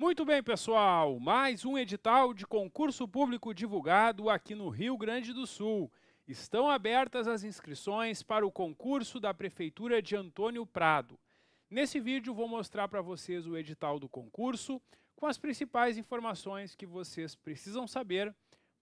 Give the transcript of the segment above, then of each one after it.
Muito bem, pessoal, mais um edital de concurso público divulgado aqui no Rio Grande do Sul. Estão abertas as inscrições para o concurso da Prefeitura de Antônio Prado. Nesse vídeo vou mostrar para vocês o edital do concurso com as principais informações que vocês precisam saber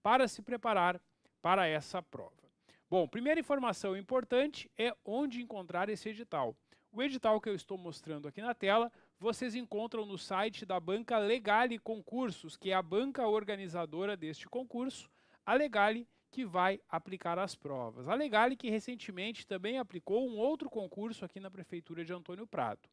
para se preparar para essa prova. Bom, primeira informação importante é onde encontrar esse edital. O edital que eu estou mostrando aqui na tela vocês encontram no site da banca Legale Concursos, que é a banca organizadora deste concurso, a Legale que vai aplicar as provas. A Legale que recentemente também aplicou um outro concurso aqui na prefeitura de Antônio Prado.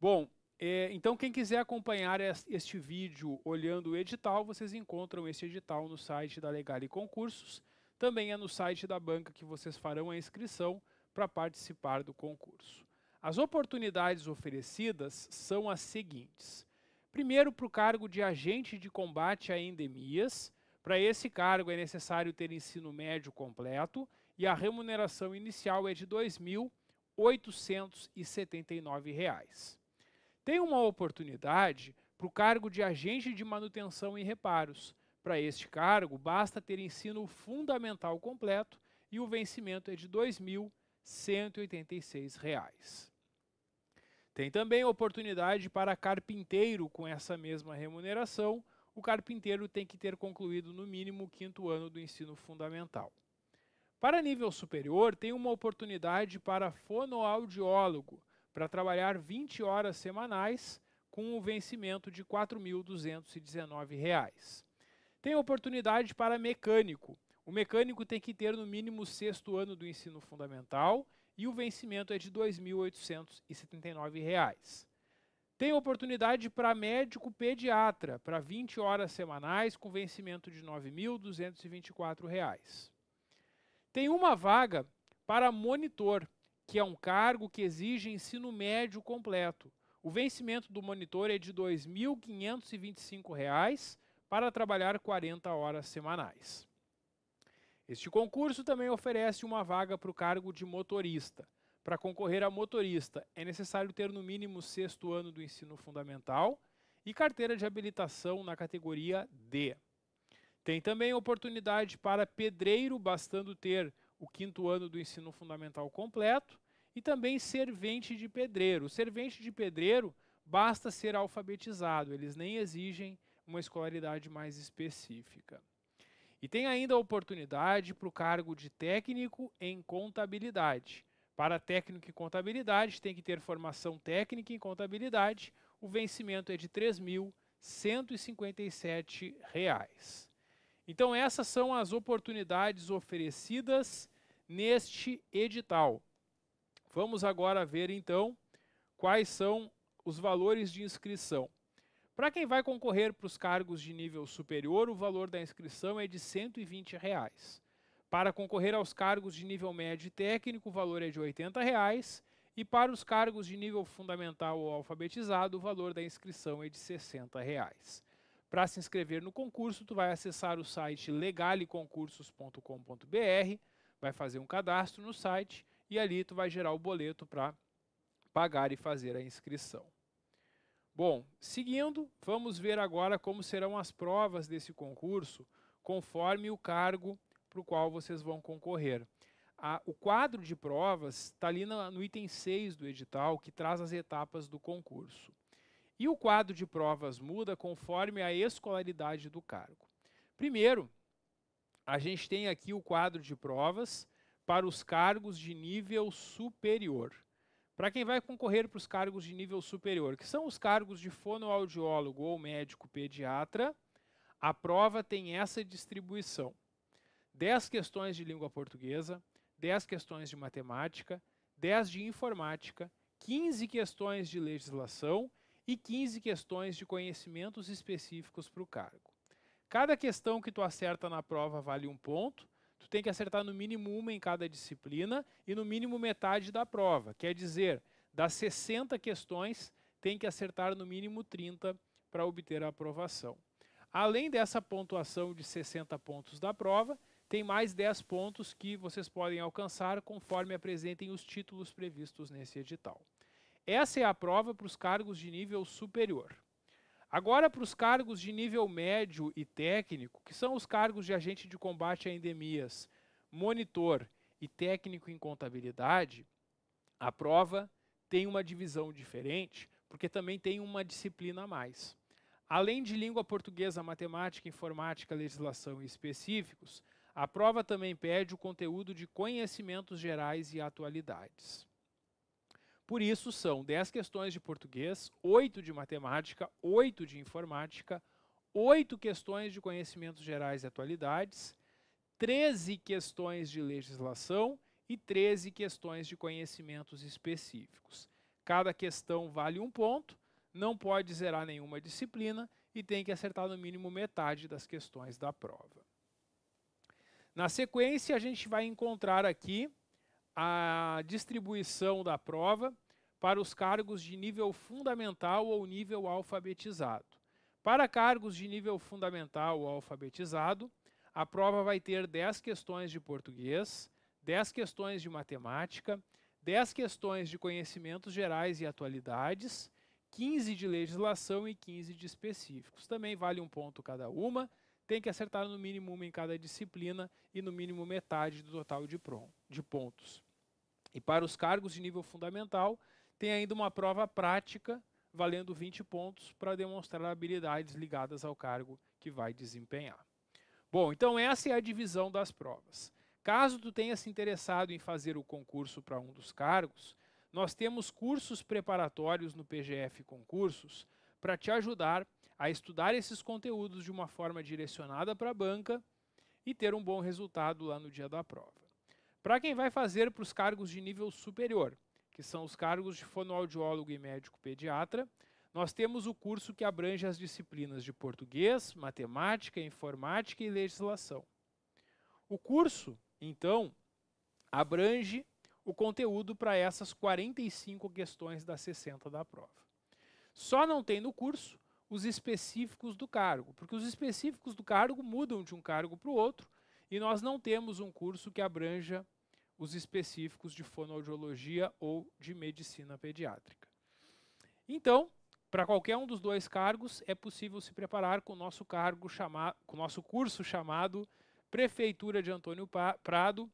Bom, é, então quem quiser acompanhar este vídeo olhando o edital, vocês encontram esse edital no site da Legale Concursos. Também é no site da banca que vocês farão a inscrição para participar do concurso. As oportunidades oferecidas são as seguintes: primeiro, para o cargo de agente de combate a endemias. Para esse cargo é necessário ter ensino médio completo e a remuneração inicial é de R$ 2.879. Tem uma oportunidade para o cargo de agente de manutenção e reparos. Para este cargo, basta ter ensino fundamental completo e o vencimento é de R$ 2.000. 186 reais. Tem também oportunidade para carpinteiro com essa mesma remuneração. O carpinteiro tem que ter concluído no mínimo o quinto ano do ensino fundamental. Para nível superior, tem uma oportunidade para fonoaudiólogo, para trabalhar 20 horas semanais com o um vencimento de R$ 4.219. Tem oportunidade para mecânico, o mecânico tem que ter no mínimo o sexto ano do ensino fundamental e o vencimento é de R$ 2.879. Tem oportunidade para médico pediatra, para 20 horas semanais, com vencimento de R$ 9.224. Tem uma vaga para monitor, que é um cargo que exige ensino médio completo. O vencimento do monitor é de R$ 2.525 para trabalhar 40 horas semanais. Este concurso também oferece uma vaga para o cargo de motorista. Para concorrer a motorista, é necessário ter no mínimo sexto ano do ensino fundamental e carteira de habilitação na categoria D. Tem também oportunidade para pedreiro, bastando ter o quinto ano do ensino fundamental completo, e também servente de pedreiro. O servente de pedreiro basta ser alfabetizado, eles nem exigem uma escolaridade mais específica. E tem ainda a oportunidade para o cargo de técnico em contabilidade. Para técnico em contabilidade, tem que ter formação técnica em contabilidade. O vencimento é de R$ 3.157. Então, essas são as oportunidades oferecidas neste edital. Vamos agora ver, então, quais são os valores de inscrição. Para quem vai concorrer para os cargos de nível superior, o valor da inscrição é de R$ 120. Reais. Para concorrer aos cargos de nível médio e técnico, o valor é de R$ 80. Reais. E para os cargos de nível fundamental ou alfabetizado, o valor da inscrição é de R$ 60. Reais. Para se inscrever no concurso, tu vai acessar o site legaleconcursos.com.br, vai fazer um cadastro no site e ali tu vai gerar o boleto para pagar e fazer a inscrição. Bom, seguindo, vamos ver agora como serão as provas desse concurso, conforme o cargo para o qual vocês vão concorrer. A, o quadro de provas está ali no, no item 6 do edital, que traz as etapas do concurso. E o quadro de provas muda conforme a escolaridade do cargo. Primeiro, a gente tem aqui o quadro de provas para os cargos de nível superior. Para quem vai concorrer para os cargos de nível superior, que são os cargos de fonoaudiólogo ou médico pediatra, a prova tem essa distribuição: 10 questões de língua portuguesa, 10 questões de matemática, 10 de informática, 15 questões de legislação e 15 questões de conhecimentos específicos para o cargo. Cada questão que tu acerta na prova vale um ponto, tu tem que acertar no mínimo uma em cada disciplina e no mínimo metade da prova. Quer dizer, das 60 questões, tem que acertar no mínimo 30 para obter a aprovação. Além dessa pontuação de 60 pontos da prova, tem mais 10 pontos que vocês podem alcançar conforme apresentem os títulos previstos nesse edital. Essa é a prova para os cargos de nível superior. Agora, para os cargos de nível médio e técnico, que são os cargos de agente de combate a endemias, monitor e técnico em contabilidade, a prova tem uma divisão diferente, porque também tem uma disciplina a mais. Além de língua portuguesa, matemática, informática, legislação e específicos, a prova também pede o conteúdo de conhecimentos gerais e atualidades. Por isso, são 10 questões de português, 8 de matemática, 8 de informática, 8 questões de conhecimentos gerais e atualidades, 13 questões de legislação e 13 questões de conhecimentos específicos. Cada questão vale um ponto, não pode zerar nenhuma disciplina e tem que acertar no mínimo metade das questões da prova. Na sequência, a gente vai encontrar aqui a distribuição da prova para os cargos de nível fundamental ou nível alfabetizado. Para cargos de nível fundamental ou alfabetizado, a prova vai ter 10 questões de português, 10 questões de matemática, 10 questões de conhecimentos gerais e atualidades, 15 de legislação e 15 de específicos. Também vale um ponto cada uma, tem que acertar no mínimo uma em cada disciplina e no mínimo metade do total de, pronto, de pontos. E para os cargos de nível fundamental, tem ainda uma prova prática valendo 20 pontos para demonstrar habilidades ligadas ao cargo que vai desempenhar. Bom, então essa é a divisão das provas. Caso tu tenha se interessado em fazer o concurso para um dos cargos, nós temos cursos preparatórios no PGF Concursos para te ajudar a estudar esses conteúdos de uma forma direcionada para a banca e ter um bom resultado lá no dia da prova. Para quem vai fazer para os cargos de nível superior, que são os cargos de fonoaudiólogo e médico pediatra, nós temos o curso que abrange as disciplinas de português, matemática, informática e legislação. O curso, então, abrange o conteúdo para essas 45 questões das 60 da prova. Só não tem no curso os específicos do cargo, porque os específicos do cargo mudam de um cargo para o outro, e nós não temos um curso que abranja os específicos de fonoaudiologia ou de medicina pediátrica. Então, para qualquer um dos dois cargos, é possível se preparar com o nosso cargo chamado, com o nosso curso chamado Prefeitura de Antônio Prado,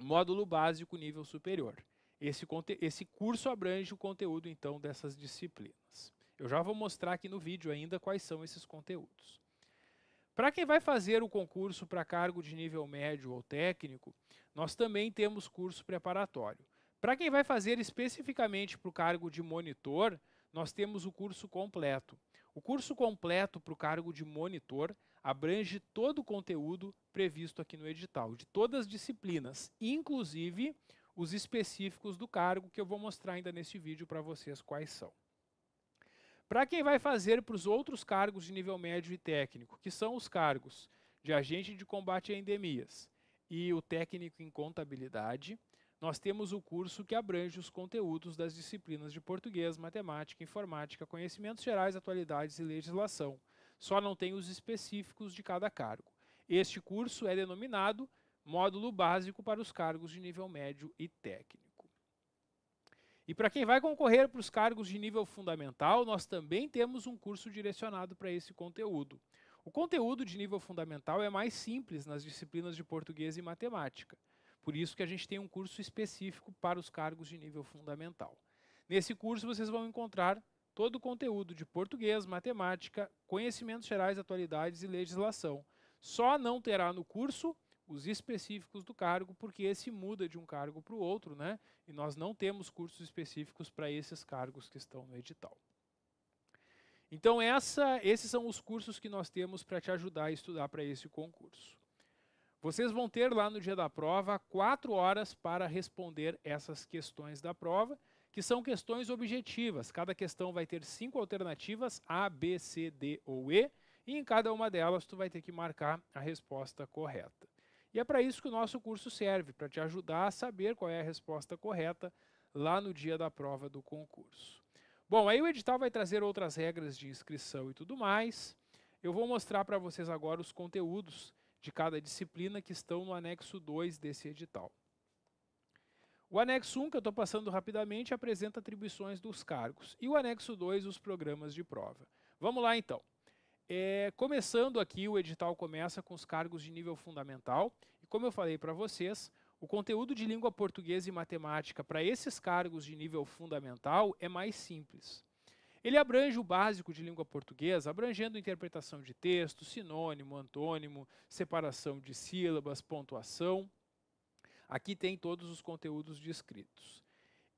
módulo básico nível superior. Esse, esse curso abrange o conteúdo então dessas disciplinas. Eu já vou mostrar aqui no vídeo ainda quais são esses conteúdos. Para quem vai fazer o concurso para cargo de nível médio ou técnico, nós também temos curso preparatório. Para quem vai fazer especificamente para o cargo de monitor, nós temos o curso completo. O curso completo para o cargo de monitor abrange todo o conteúdo previsto aqui no edital, de todas as disciplinas, inclusive os específicos do cargo, que eu vou mostrar ainda nesse vídeo para vocês quais são. Para quem vai fazer para os outros cargos de nível médio e técnico, que são os cargos de agente de combate a endemias e o técnico em contabilidade, nós temos o curso que abrange os conteúdos das disciplinas de português, matemática, informática, conhecimentos gerais, atualidades e legislação. Só não tem os específicos de cada cargo. Este curso é denominado Módulo Básico para os Cargos de Nível Médio e Técnico. E para quem vai concorrer para os cargos de nível fundamental, nós também temos um curso direcionado para esse conteúdo. O conteúdo de nível fundamental é mais simples nas disciplinas de português e matemática. Por isso que a gente tem um curso específico para os cargos de nível fundamental. Nesse curso vocês vão encontrar todo o conteúdo de português, matemática, conhecimentos gerais, atualidades e legislação. Só não terá no curso os específicos do cargo, porque esse muda de um cargo para o outro, né? E nós não temos cursos específicos para esses cargos que estão no edital. Então, essa, esses são os cursos que nós temos para te ajudar a estudar para esse concurso. Vocês vão ter lá no dia da prova quatro horas para responder essas questões da prova, que são questões objetivas. Cada questão vai ter cinco alternativas, A, B, C, D ou E, e em cada uma delas tu vai ter que marcar a resposta correta. E é para isso que o nosso curso serve, para te ajudar a saber qual é a resposta correta lá no dia da prova do concurso. Bom, aí o edital vai trazer outras regras de inscrição e tudo mais. Eu vou mostrar para vocês agora os conteúdos de cada disciplina que estão no anexo 2 desse edital. O anexo 1, que eu estou passando rapidamente, apresenta atribuições dos cargos. E o anexo 2, os programas de prova. Vamos lá então. É, começando aqui, o edital começa com os cargos de nível fundamental. E como eu falei para vocês, o conteúdo de língua portuguesa e matemática para esses cargos de nível fundamental é mais simples. Ele abrange o básico de língua portuguesa, abrangendo interpretação de texto, sinônimo, antônimo, separação de sílabas, pontuação. Aqui tem todos os conteúdos descritos.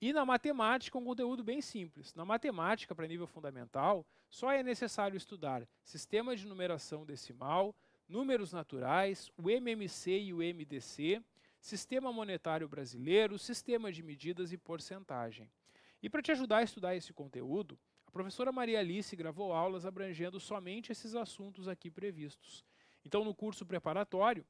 E na matemática, um conteúdo bem simples. Na matemática, para nível fundamental, só é necessário estudar sistema de numeração decimal, números naturais, o MMC e o MDC, sistema monetário brasileiro, sistema de medidas e porcentagem. E para te ajudar a estudar esse conteúdo, a professora Maria Alice gravou aulas abrangendo somente esses assuntos aqui previstos. Então, no curso preparatório,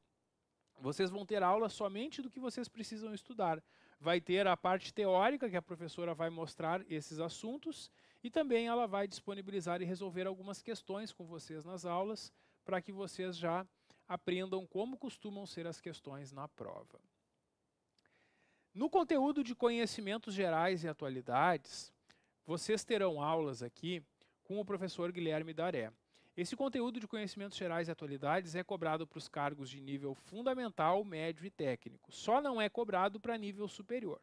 vocês vão ter aula somente do que vocês precisam estudar vai ter a parte teórica que a professora vai mostrar esses assuntos e também ela vai disponibilizar e resolver algumas questões com vocês nas aulas para que vocês já aprendam como costumam ser as questões na prova. No conteúdo de conhecimentos gerais e atualidades, vocês terão aulas aqui com o professor Guilherme Daré. Esse conteúdo de conhecimentos gerais e atualidades é cobrado para os cargos de nível fundamental, médio e técnico. Só não é cobrado para nível superior.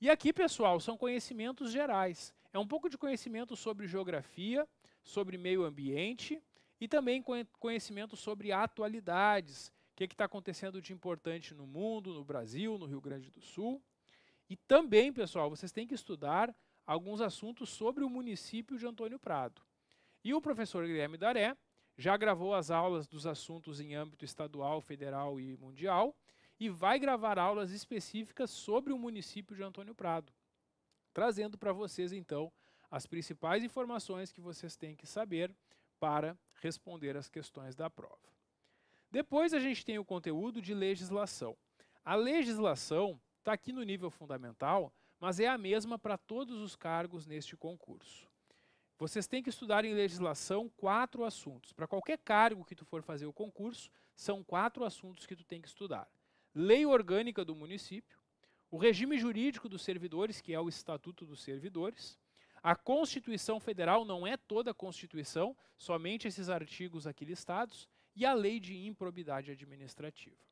E aqui, pessoal, são conhecimentos gerais. É um pouco de conhecimento sobre geografia, sobre meio ambiente e também conhecimento sobre atualidades. O que é está acontecendo de importante no mundo, no Brasil, no Rio Grande do Sul. E também, pessoal, vocês têm que estudar alguns assuntos sobre o município de Antônio Prado. E o professor Guilherme Daré já gravou as aulas dos assuntos em âmbito estadual, federal e mundial e vai gravar aulas específicas sobre o município de Antônio Prado, trazendo para vocês então as principais informações que vocês têm que saber para responder as questões da prova. Depois a gente tem o conteúdo de legislação. A legislação está aqui no nível fundamental, mas é a mesma para todos os cargos neste concurso. Vocês têm que estudar em legislação quatro assuntos. Para qualquer cargo que tu for fazer o concurso, são quatro assuntos que tu tem que estudar. Lei orgânica do município, o regime jurídico dos servidores, que é o Estatuto dos Servidores, a Constituição Federal não é toda a Constituição, somente esses artigos aqui listados, e a Lei de Improbidade Administrativa.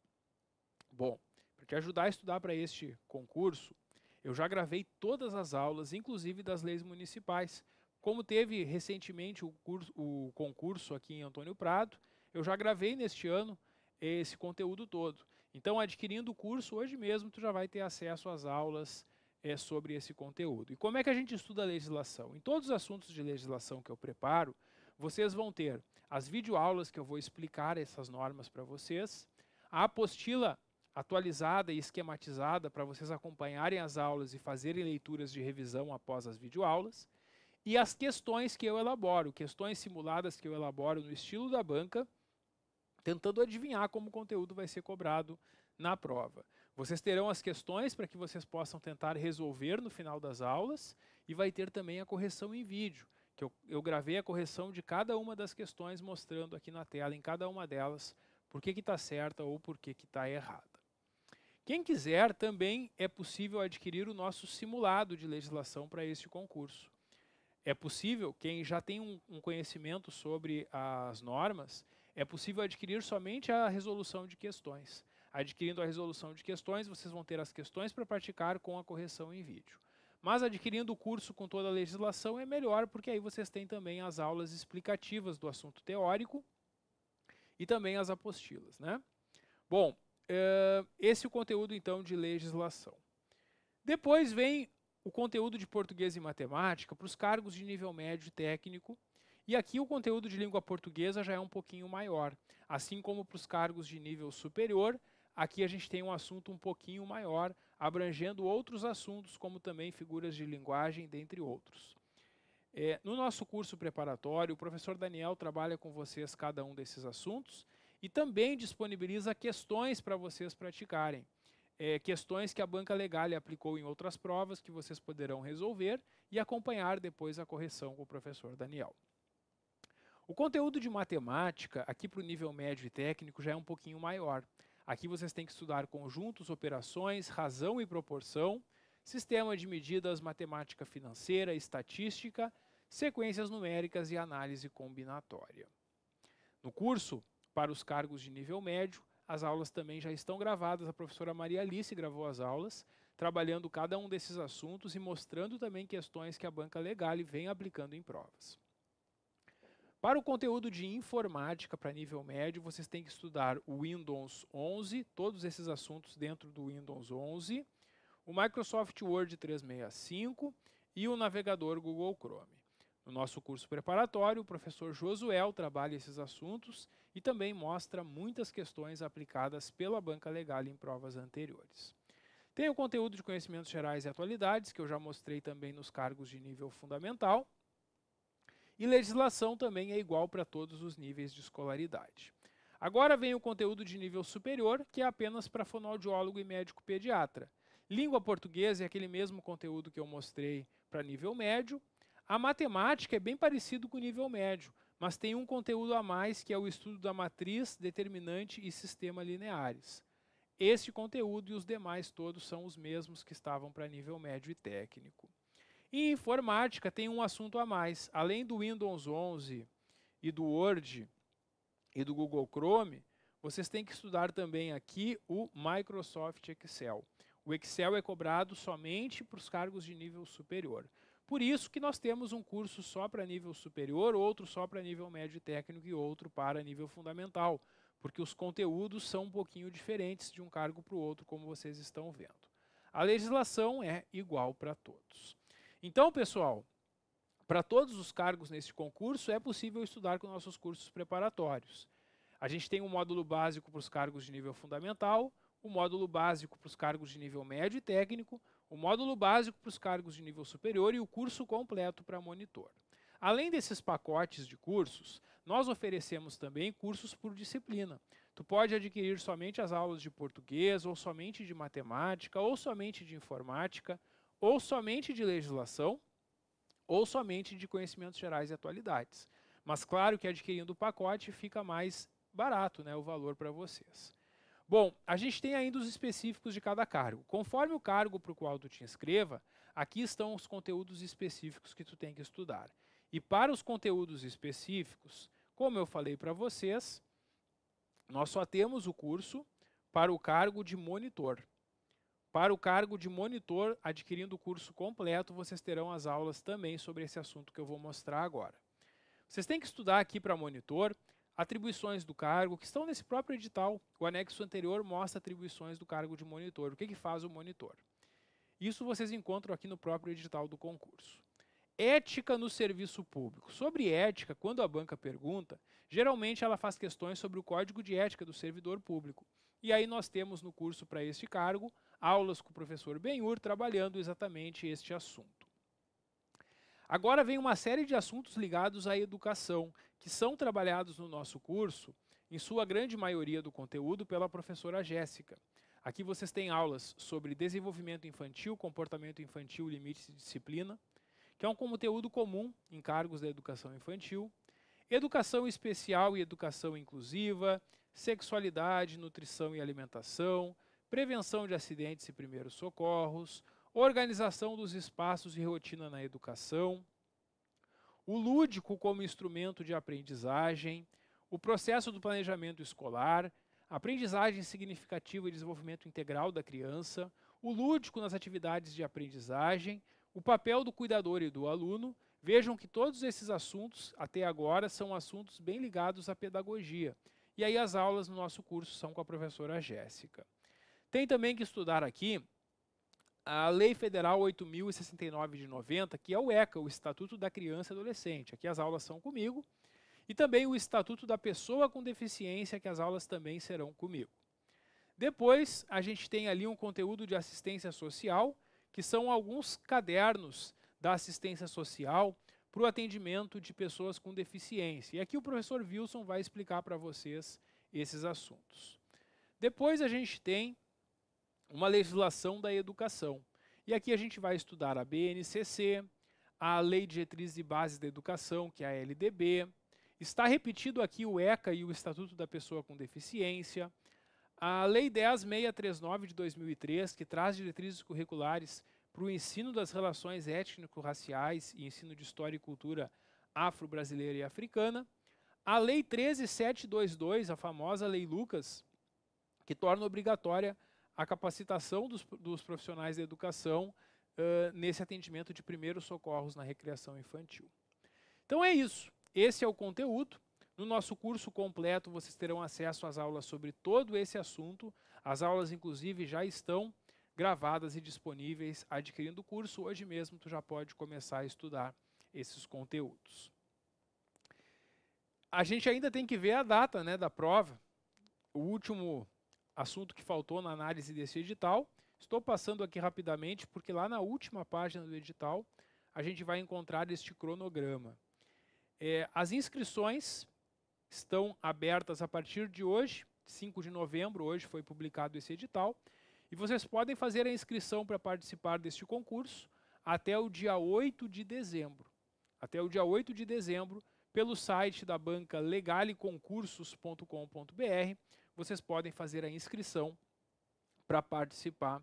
Bom, para te ajudar a estudar para este concurso, eu já gravei todas as aulas, inclusive das leis municipais, como teve recentemente o, curso, o concurso aqui em Antônio Prado, eu já gravei neste ano esse conteúdo todo. Então, adquirindo o curso hoje mesmo, tu já vai ter acesso às aulas é, sobre esse conteúdo. E como é que a gente estuda a legislação? Em todos os assuntos de legislação que eu preparo, vocês vão ter as videoaulas que eu vou explicar essas normas para vocês, a apostila atualizada e esquematizada para vocês acompanharem as aulas e fazerem leituras de revisão após as videoaulas. aulas e as questões que eu elaboro, questões simuladas que eu elaboro no estilo da banca, tentando adivinhar como o conteúdo vai ser cobrado na prova. Vocês terão as questões para que vocês possam tentar resolver no final das aulas e vai ter também a correção em vídeo, que eu, eu gravei a correção de cada uma das questões mostrando aqui na tela, em cada uma delas, por que está certa ou por que está errada. Quem quiser, também é possível adquirir o nosso simulado de legislação para este concurso é possível, quem já tem um, um, conhecimento sobre as normas, é possível adquirir somente a resolução de questões. Adquirindo a resolução de questões, vocês vão ter as questões para praticar com a correção em vídeo. Mas adquirindo o curso com toda a legislação é melhor, porque aí vocês têm também as aulas explicativas do assunto teórico e também as apostilas. Né? Bom, eh, esse é o conteúdo então de legislação. Depois vem o conteúdo de português e matemática para os cargos de nível médio técnico. E aqui o conteúdo de língua portuguesa já é um pouquinho maior. Assim como para os cargos de nível superior, aqui a gente tem um assunto um pouquinho maior, abrangendo outros assuntos, como também figuras de linguagem, dentre outros. É, no nosso curso preparatório, o professor Daniel trabalha com vocês cada um desses assuntos e também disponibiliza questões para vocês praticarem é, questões que a banca legal aplicou em outras provas que vocês poderão resolver e acompanhar depois a correção com o professor Daniel. O conteúdo de matemática, aqui para o nível médio e técnico, já é um pouquinho maior. Aqui vocês têm que estudar conjuntos, operações, razão e proporção, sistema de medidas, matemática financeira, estatística, sequências numéricas e análise combinatória. No curso, para os cargos de nível médio, as aulas também já estão gravadas. A professora Maria Alice gravou as aulas, trabalhando cada um desses assuntos e mostrando também questões que a banca legal vem aplicando em provas. Para o conteúdo de informática para nível médio, vocês têm que estudar o Windows 11, todos esses assuntos dentro do Windows 11, o Microsoft Word 365 e o navegador Google Chrome. No nosso curso preparatório, o professor Josuel trabalha esses assuntos e também mostra muitas questões aplicadas pela banca legal em provas anteriores. Tem o conteúdo de conhecimentos gerais e atualidades, que eu já mostrei também nos cargos de nível fundamental. E legislação também é igual para todos os níveis de escolaridade. Agora vem o conteúdo de nível superior, que é apenas para fonoaudiólogo e médico pediatra. Língua portuguesa é aquele mesmo conteúdo que eu mostrei para nível médio, a matemática é bem parecido com o nível médio, mas tem um conteúdo a mais que é o estudo da matriz, determinante e sistema lineares. Esse conteúdo e os demais todos são os mesmos que estavam para nível médio e técnico. E informática tem um assunto a mais. Além do Windows 11 e do Word e do Google Chrome, vocês têm que estudar também aqui o Microsoft Excel. O Excel é cobrado somente para os cargos de nível superior. Por isso que nós temos um curso só para nível superior, outro só para nível médio e técnico e outro para nível fundamental, porque os conteúdos são um pouquinho diferentes de um cargo para o outro, como vocês estão vendo. A legislação é igual para todos. Então, pessoal, para todos os cargos neste concurso é possível estudar com nossos cursos preparatórios. A gente tem um módulo básico para os cargos de nível fundamental, o um módulo básico para os cargos de nível médio e técnico, o módulo básico para os cargos de nível superior e o curso completo para monitor. Além desses pacotes de cursos, nós oferecemos também cursos por disciplina. Tu pode adquirir somente as aulas de português, ou somente de matemática, ou somente de informática, ou somente de legislação, ou somente de conhecimentos gerais e atualidades. Mas claro que adquirindo o pacote fica mais barato né, o valor para vocês. Bom, a gente tem ainda os específicos de cada cargo. Conforme o cargo para o qual tu te inscreva, aqui estão os conteúdos específicos que tu tem que estudar. E para os conteúdos específicos, como eu falei para vocês, nós só temos o curso para o cargo de monitor. Para o cargo de monitor, adquirindo o curso completo, vocês terão as aulas também sobre esse assunto que eu vou mostrar agora. Vocês têm que estudar aqui para monitor Atribuições do cargo, que estão nesse próprio edital. O anexo anterior mostra atribuições do cargo de monitor. O que, que faz o monitor? Isso vocês encontram aqui no próprio edital do concurso. Ética no serviço público. Sobre ética, quando a banca pergunta, geralmente ela faz questões sobre o código de ética do servidor público. E aí nós temos no curso para este cargo aulas com o professor Benhur trabalhando exatamente este assunto. Agora vem uma série de assuntos ligados à educação, que são trabalhados no nosso curso, em sua grande maioria do conteúdo, pela professora Jéssica. Aqui vocês têm aulas sobre desenvolvimento infantil, comportamento infantil, limites e disciplina, que é um conteúdo comum em cargos da educação infantil, educação especial e educação inclusiva, sexualidade, nutrição e alimentação, prevenção de acidentes e primeiros socorros, organização dos espaços e rotina na educação, o lúdico como instrumento de aprendizagem, o processo do planejamento escolar, aprendizagem significativa e desenvolvimento integral da criança, o lúdico nas atividades de aprendizagem, o papel do cuidador e do aluno. Vejam que todos esses assuntos, até agora, são assuntos bem ligados à pedagogia. E aí as aulas no nosso curso são com a professora Jéssica. Tem também que estudar aqui a Lei Federal 8069 de 90, que é o ECA, o Estatuto da Criança e Adolescente. Aqui as aulas são comigo. E também o Estatuto da Pessoa com Deficiência, que as aulas também serão comigo. Depois, a gente tem ali um conteúdo de assistência social, que são alguns cadernos da assistência social para o atendimento de pessoas com deficiência. E aqui o professor Wilson vai explicar para vocês esses assuntos. Depois a gente tem uma legislação da educação. E aqui a gente vai estudar a BNCC, a Lei de Diretriz e Bases da Educação, que é a LDB. Está repetido aqui o ECA e o Estatuto da Pessoa com Deficiência. A Lei 10.639 de 2003, que traz diretrizes curriculares para o ensino das relações étnico-raciais e ensino de história e cultura afro-brasileira e africana. A Lei 13722, a famosa Lei Lucas, que torna obrigatória a a capacitação dos, dos profissionais da educação uh, nesse atendimento de primeiros socorros na recreação infantil. Então é isso. Esse é o conteúdo. No nosso curso completo, vocês terão acesso às aulas sobre todo esse assunto. As aulas, inclusive, já estão gravadas e disponíveis. Adquirindo o curso, hoje mesmo tu já pode começar a estudar esses conteúdos. A gente ainda tem que ver a data né, da prova. O último assunto que faltou na análise desse edital. Estou passando aqui rapidamente, porque lá na última página do edital a gente vai encontrar este cronograma. É, as inscrições estão abertas a partir de hoje, 5 de novembro, hoje foi publicado esse edital, e vocês podem fazer a inscrição para participar deste concurso até o dia 8 de dezembro. Até o dia 8 de dezembro, pelo site da banca legaleconcursos.com.br, vocês podem fazer a inscrição para participar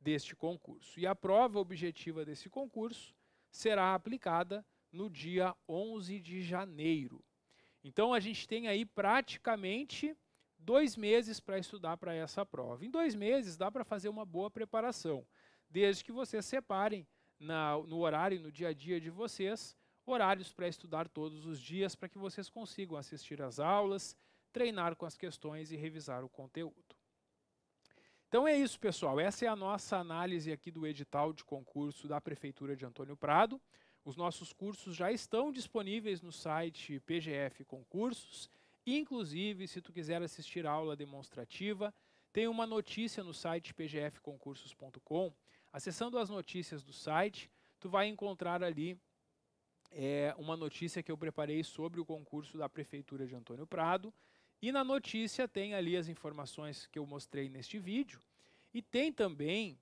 deste concurso. E a prova objetiva desse concurso será aplicada no dia 11 de janeiro. Então a gente tem aí praticamente dois meses para estudar para essa prova. Em dois meses dá para fazer uma boa preparação, desde que vocês separem na, no horário, no dia a dia de vocês, horários para estudar todos os dias, para que vocês consigam assistir às aulas, treinar com as questões e revisar o conteúdo. Então é isso, pessoal. Essa é a nossa análise aqui do edital de concurso da Prefeitura de Antônio Prado. Os nossos cursos já estão disponíveis no site PGF Concursos. Inclusive, se tu quiser assistir a aula demonstrativa, tem uma notícia no site pgfconcursos.com. Acessando as notícias do site, tu vai encontrar ali é, uma notícia que eu preparei sobre o concurso da Prefeitura de Antônio Prado. E na notícia tem ali as informações que eu mostrei neste vídeo e tem também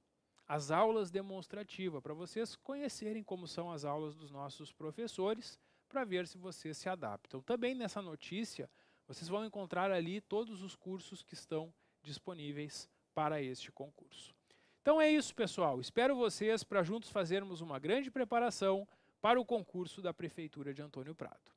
as aulas demonstrativas para vocês conhecerem como são as aulas dos nossos professores para ver se vocês se adaptam. Também nessa notícia vocês vão encontrar ali todos os cursos que estão disponíveis para este concurso. Então é isso, pessoal. Espero vocês para juntos fazermos uma grande preparação para o concurso da Prefeitura de Antônio Prado.